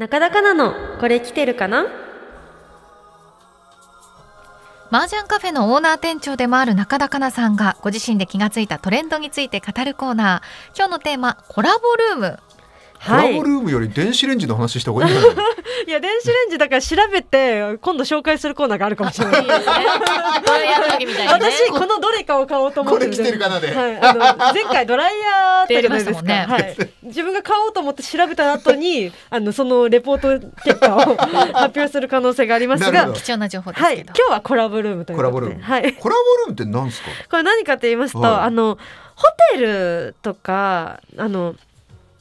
中田かなのこれ来てるかな麻雀カフェのオーナー店長でもある中田香奈さんがご自身で気がついたトレンドについて語るコーナー今日のテーマコラボルームコラボルームより電子レンジの話した方がいいんじゃないいや電子レンジだから調べて今度紹介するコーナーがあるかもしれない。私このどれかを買おうと思っててるかなで。はい、あの 前回ドライヤーってないですか。ね、はい。自分が買おうと思って調べた後にあのそのレポート結果を 発表する可能性がありますが、貴重な情報はい。今日はコラボルームというコラボルーム。はい。コラボルームって何ですか。これ何かと言いますと、はい、あのホテルとかあの。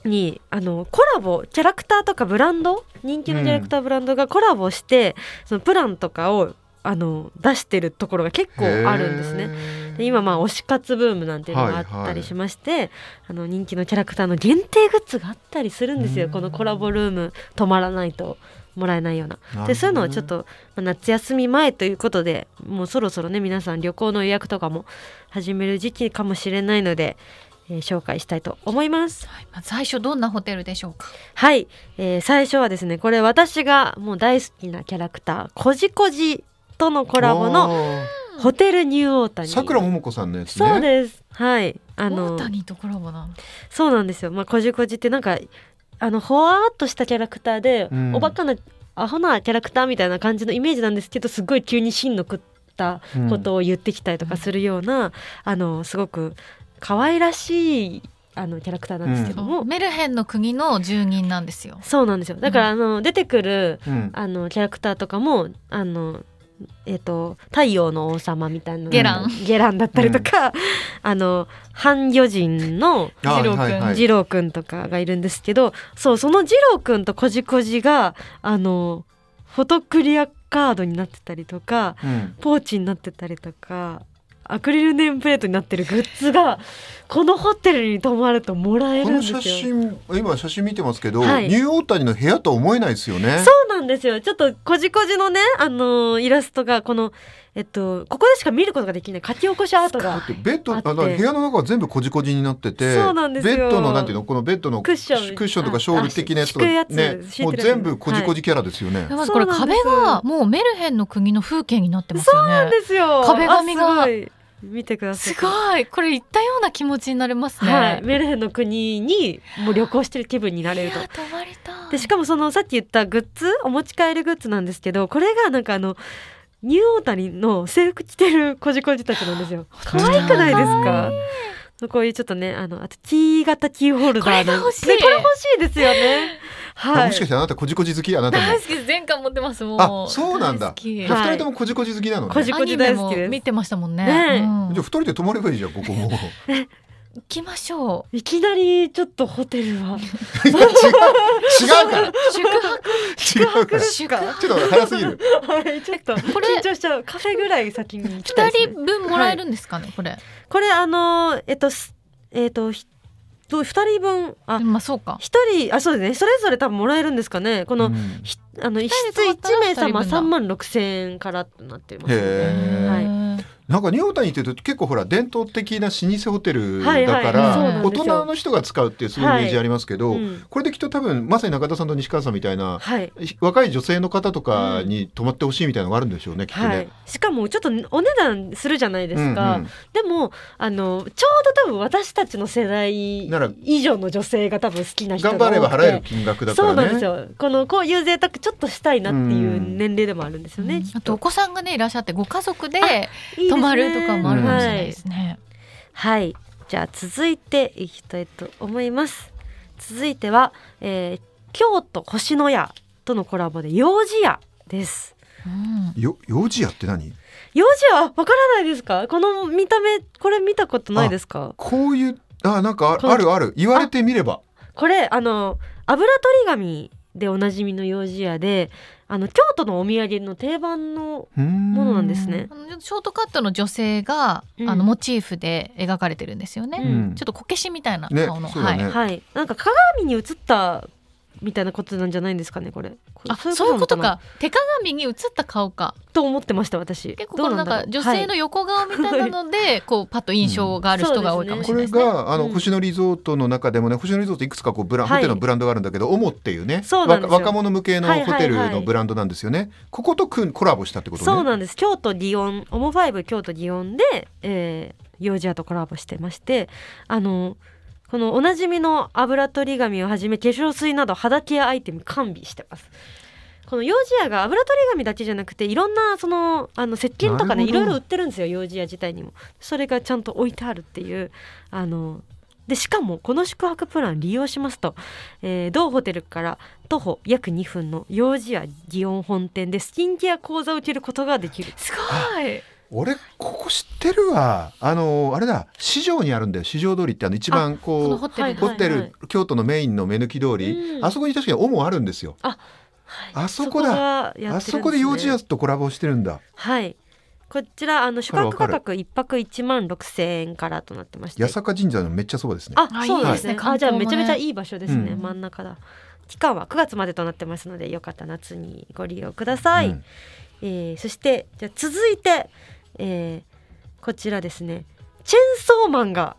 にあのコラボキャラクターとかブランド人気のキャラクターブランドがコラボして、うん、そのプランとかをあの出してるところが結構あるんですね。で今まあ推し活ブームなんていうのがあったりしまして、はいはい、あの人気のキャラクターの限定グッズがあったりするんですよこのコラボルーム止まらないともらえないような。なでそういうのをちょっと、まあ、夏休み前ということでもうそろそろね皆さん旅行の予約とかも始める時期かもしれないのでえー、紹介したいと思います、はい、まず最初どんなホテルでしょうかはい、えー、最初はですねこれ私がもう大好きなキャラクターこじこじとのコラボのホテルニューオータニさくらももこさんのやつ、ね、そうですはいあのオータニとコラボなそうなんですよまあこじこじってなんかあのほわっとしたキャラクターで、うん、おバカなアホなキャラクターみたいな感じのイメージなんですけどすごい急に芯の食ったことを言ってきたりとかするような、うん、あのすごく可愛らしいあのキャラクターなんですけども、うん、メルヘンの国の住人なんですよそうなんですよだから、あの出てくる、あのキャラクターとかもあのえーと、太陽の王様みたいなゲランゲランだったりとか、うん、あの半魚人の二郎君二郎君とかがいるんですけどそうその二郎君とこじこじがあのフォトクリアカードになってたりとか、うん、ポーチになってたりとかアクリルネームプレートになってるグッズがこのホテルに泊まるともらえるんですよ。写真今写真見てますけど、はい、ニューオータニの部屋と思えないですよね。そうなんですよ。ちょっとこじこじのねあのー、イラストがこのえっとここでしか見ることができない書き起こしアートがベッドあの部屋の中は全部こじこじになってて、そうなんですベッドのなんていうのこのベッドのクッションクッションとかショール的なやつとかねもう全部こじこじキャラですよね。はい、これ壁がもうメルヘンの国の風景になってますよね。そうなんですよ。壁紙が。見てくださいすごいこれ行ったような気持ちになれますね、はい、メルヘンの国にもう旅行してる気分になれるとでしかもそのさっき言ったグッズお持ち帰るグッズなんですけどこれがなんかあのニューオータニの制服着てるこじこじたちなんですよ可愛くないですかこういうちょっとねあのあと T 型キーホルダーのこれこれ欲しいですよねはい、もしかしてあなたこじこじ好きあなた大好き全巻持ってますもうそうなんだ二人ともこじこじ好きなの、ね、こじこじ大好きです見てましたもんね、ねうん、じゃあ二人で泊まればいいじゃんここも行きましょういきなりちょっとホテルは 違うから宿泊違うからちょっと早すぎるはいちょっとこれ緊張しちゃうカフェぐらい先に二、ね、人分もらえるんですかね、はい、これこれあのえっとえっとどう2人分あまあそうか1人あそうですねそれぞれ多分もらえるんですかねこの、うん、あの一室1名様3万6千円からとなってますので、はい、なんか仁タにっていうと結構ほら伝統的な老舗ホテルだから、大人の人が使うっていういイメージありますけど、はいうん、これできっと多分まさに中田さんと西川さんみたいな、はい、若い女性の方とかに泊まってほしいみたいなのがあるんでしょうね、うん、きっとね、はい、しかもちょっとお値段するじゃないですか、うんうん、でもあのちょうど多分私たちの世代以上の女性が多分好きな人が頑張れば払える金額だから、ね、そうなんですよこのこういう贅沢ちょっとしたいなっていう年齢でもあるんですよね、あとお子さんがねいらっしゃってご家族で泊丸とかもあるかもしれないですね。はい、じゃあ続いていきたいと思います。続いては、えー、京都星の屋とのコラボで幼児屋です。うん、幼児屋って何幼児屋わからないですかこの見た目これ見たことないですかこういうあなんかあるある言われてみればこれあの油取り紙でおなじみの幼児屋であの京都のお土産の定番のものなんですね。ショートカットの女性が、うん、あのモチーフで描かれてるんですよね。うん、ちょっとこけしみたいな顔の、ね、はい、はい、なんか鏡に映ったみたいなことなんじゃないんですかねこれあそういうことか手鏡に映った顔かと思ってました私結構このなんか女性の横顔みたいなので、はい、こうパッと印象がある人が多いかもしれない、ねうんね、これがあの、星野リゾートの中でもね星野リゾートいくつかこうブラ、はい、ホテルのブランドがあるんだけど「オモっていうね若者向けのホテルのブランドなんですよね、はいはいはい、こことくんコラボしたってこと、ね、そうなんです京都ディオモファイブ京都ディオンで、えー、幼児アとコラボしてましてあのこのおなじみの油取り紙をはじめ化粧水など肌ケアアイテム完備してますこの幼児屋が油取り紙だけじゃなくていろんなそのあの石鹸とかねいろいろ売ってるんですよ幼児屋自体にもそれがちゃんと置いてあるっていうあのでしかもこの宿泊プラン利用しますと、えー、同ホテルから徒歩約2分の幼児屋祇園本店でスキンケア講座を受けることができるすごい俺ここ知ってるわあのあれだ市場にあるんだよ市場通りってあの一番こうホテル,、ホテル京都のメインの目抜き通り、あそこに確かに主あるんですよあ,、あそこだあそこで幼児屋とコラボしてるんだはいこちらあの宿泊価格一泊一万六千円からとなってまして八坂神社のめっちゃそうですねあそうですね、あじゃめちゃめちゃいい場所ですね、真ん中だ期間は9月までとなってますのでよかった夏にご利用ください、えー、そしてじゃ続いてえー、こちらですねチェンソーマンが、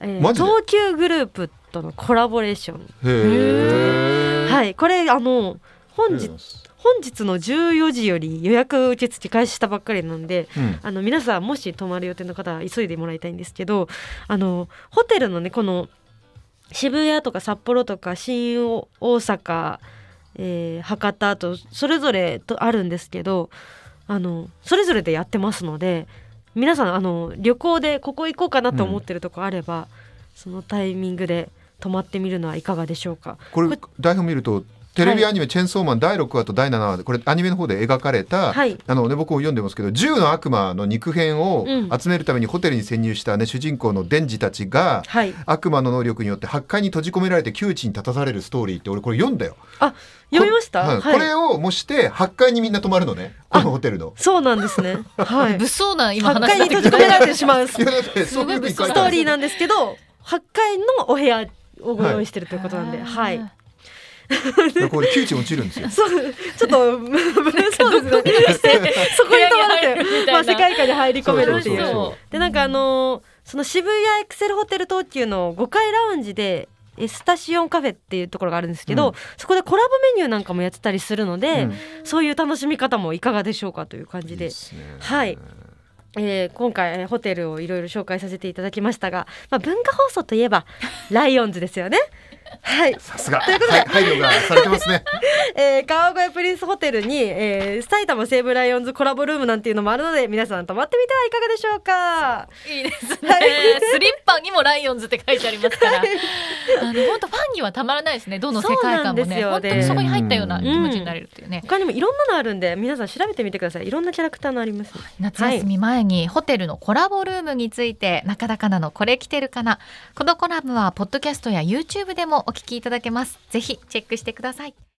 えー、東急グループとのコラボレーションはいこれあの本日本日の14時より予約受付開始したばっかりなんで、うん、あの皆さんもし泊まる予定の方は急いでもらいたいんですけどあのホテルのねこの渋谷とか札幌とか新大阪、えー、博多とそれぞれとあるんですけどあのそれぞれでやってますので皆さんあの旅行でここ行こうかなと思ってるとこあれば、うん、そのタイミングで泊まってみるのはいかがでしょうかこれ台本見るとテレビアニメ「チェンソーマン」第6話と第7話でこれアニメの方で描かれた、はい、あのね、僕も読んでますけど「銃の悪魔」の肉片を集めるためにホテルに潜入した、ね、主人公のデンジたちが、はい、悪魔の能力によって8階に閉じ込められて窮地に立たされるストーリーって俺これ読んだよ。あ読みましたこはい、これを模して8階にみんな泊まるのねこのホテルのそうなんですね、はい、物騒な今話8階に閉じ込められてしまうすごいストーリーなんですけど8階のお部屋をご用意してるということなんではいこれ窮地落ちるんですよ。そうちょっとそうですね。そこに止まってまあ世界観に入り込めるっていう。でなんかあのー、その渋谷エクセルホテル東急の5階ラウンジでエスタシオンカフェっていうところがあるんですけど、うん、そこでコラボメニューなんかもやってたりするので、うん、そういう楽しみ方もいかがでしょうかという感じで。いいではい。えー、今回ホテルをいろいろ紹介させていただきましたが、まあ、文化放送といえばライオンズですよね。はい。さすが。ということで、はい、配慮がされてますね。えー、川越プリンスホテルに、えー、埼玉西武ライオンズコラボルームなんていうのもあるので、皆さん泊まってみてはいかがでしょうか。いいですね。はい、スリッパにもライオンズって書いてありますから。あの、本当ファンにはたまらないですね。どの世界観もね。本当にそこに入ったような気持ちになれるっていうね、うん。他にもいろんなのあるんで、皆さん調べてみてください。いろんなキャラクターのあります。夏休み前に、ホテルのコラボルームについて、中田かなのこれ来てるかな。このコラムはポッドキャストや YouTube でももお聞きいただけますぜひチェックしてください